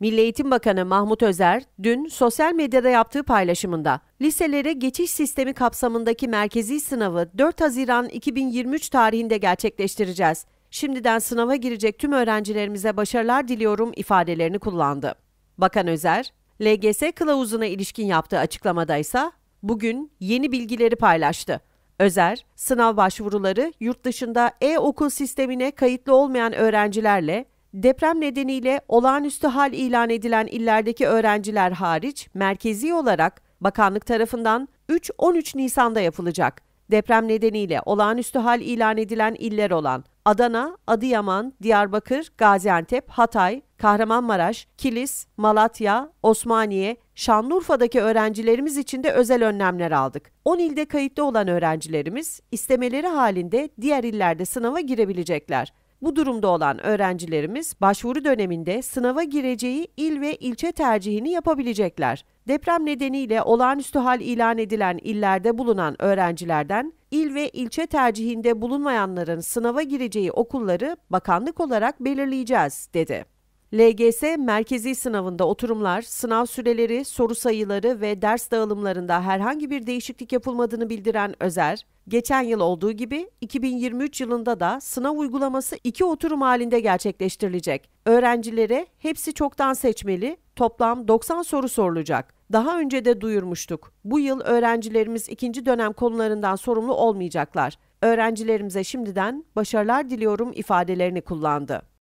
Milli Eğitim Bakanı Mahmut Özer dün sosyal medyada yaptığı paylaşımında liselere geçiş sistemi kapsamındaki merkezi sınavı 4 Haziran 2023 tarihinde gerçekleştireceğiz. Şimdiden sınava girecek tüm öğrencilerimize başarılar diliyorum ifadelerini kullandı. Bakan Özer, LGS kılavuzuna ilişkin yaptığı açıklamada ise bugün yeni bilgileri paylaştı. Özer, sınav başvuruları yurt dışında e-okul sistemine kayıtlı olmayan öğrencilerle Deprem nedeniyle olağanüstü hal ilan edilen illerdeki öğrenciler hariç merkezi olarak bakanlık tarafından 3-13 Nisan'da yapılacak. Deprem nedeniyle olağanüstü hal ilan edilen iller olan Adana, Adıyaman, Diyarbakır, Gaziantep, Hatay, Kahramanmaraş, Kilis, Malatya, Osmaniye, Şanlıurfa'daki öğrencilerimiz için de özel önlemler aldık. 10 ilde kayıtlı olan öğrencilerimiz istemeleri halinde diğer illerde sınava girebilecekler. Bu durumda olan öğrencilerimiz başvuru döneminde sınava gireceği il ve ilçe tercihini yapabilecekler. Deprem nedeniyle olağanüstü hal ilan edilen illerde bulunan öğrencilerden il ve ilçe tercihinde bulunmayanların sınava gireceği okulları bakanlık olarak belirleyeceğiz dedi. LGS merkezi sınavında oturumlar, sınav süreleri, soru sayıları ve ders dağılımlarında herhangi bir değişiklik yapılmadığını bildiren Özer, geçen yıl olduğu gibi 2023 yılında da sınav uygulaması iki oturum halinde gerçekleştirilecek. Öğrencilere hepsi çoktan seçmeli, toplam 90 soru sorulacak. Daha önce de duyurmuştuk. Bu yıl öğrencilerimiz ikinci dönem konularından sorumlu olmayacaklar. Öğrencilerimize şimdiden başarılar diliyorum ifadelerini kullandı.